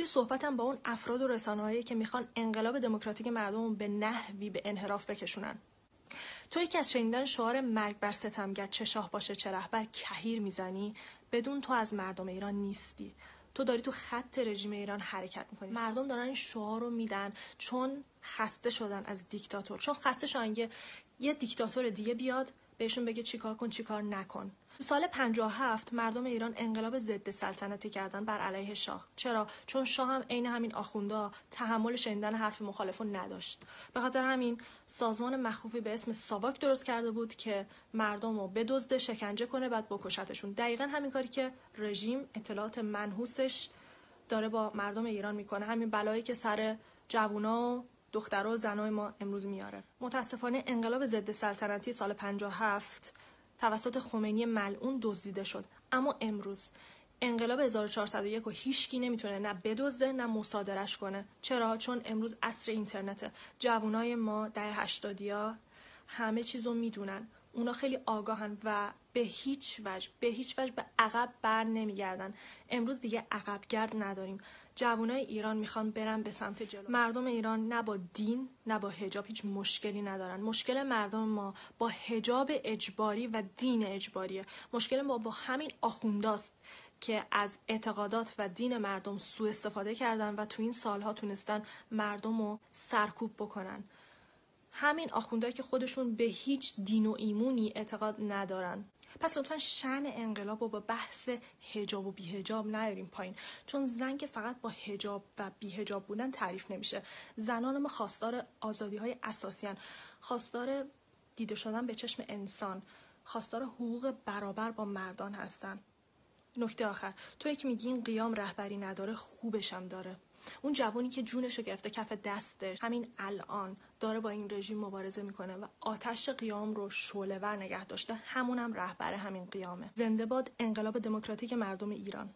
توی صحبتم با اون افراد و هایی که میخوان انقلاب دموکراتیک مردم به نحوی به انحراف بکشونن توی که از شنیدن شعار مرگ بر ستمگر چه شاه باشه چه رهبر کهیر میزنی بدون تو از مردم ایران نیستی تو داری تو خط رژیم ایران حرکت میکنی مردم دارن این شعار رو میدن چون خسته شدن از دیکتاتور چون خسته شدن یه, یه دیکتاتور دیگه بیاد بهشون بگه چیکار کن چیکار نکن سال 57 مردم ایران انقلاب ضد سلطنتی کردن بر علیه شاه چرا چون شاه هم عین همین آخوندا تحمل شنیدن حرف مخالفون نداشت به خاطر همین سازمان مخوفی به اسم ساواک درست کرده بود که مردم رو بدزده شکنجه کنه بعد بکشتشون دقیقا همین کاری که رژیم اطلاعات منحوسش داره با مردم ایران میکنه همین بلایی که سر جوونا و دخترا و زنای ما امروز میاره متاسفانه انقلاب ضد سلطنتی سال 57 توسط خمینی ملعون دزدیده شد اما امروز انقلاب 1401 و هیچکی نمیتونه نه بدزده نه مصادرش کنه چرا چون امروز عصر اینترنته جوانای ما ده یا همه چیزو میدونن اونا خیلی آگاهن و به هیچ وجه به هیچ وجه به عقب بر نمیگردن امروز دیگه عقبگرد نداریم جوانای ایران میخوان برن به سمت جلو مردم ایران نه با دین نه با حجاب هیچ مشکلی ندارن مشکل مردم ما با حجاب اجباری و دین اجباریه مشکل ما با همین آخونداست که از اعتقادات و دین مردم سوء استفاده کردن و تو این سالها تونستن مردم رو سرکوب بکنن همین آخوندهایی که خودشون به هیچ دین و ایمونی اعتقاد ندارن پس لطفا شن انقلاب رو با بحث هجاب و بیهجاب نیاریم پایین چون زن که فقط با هجاب و بیهجاب بودن تعریف نمیشه زنان ما خواستار آزادی های اساسیان خواستار دیده شدن به چشم انسان خواستار حقوق برابر با مردان هستند نکته آخر تو که میگی این قیام رهبری نداره خوبشم داره اون جوانی که جونش رو گرفته کف دستش همین الان داره با این رژیم مبارزه میکنه و آتش قیام رو شعله ور نگه داشته همونم رهبر همین قیامه زنده باد انقلاب دموکراتیک مردم ایران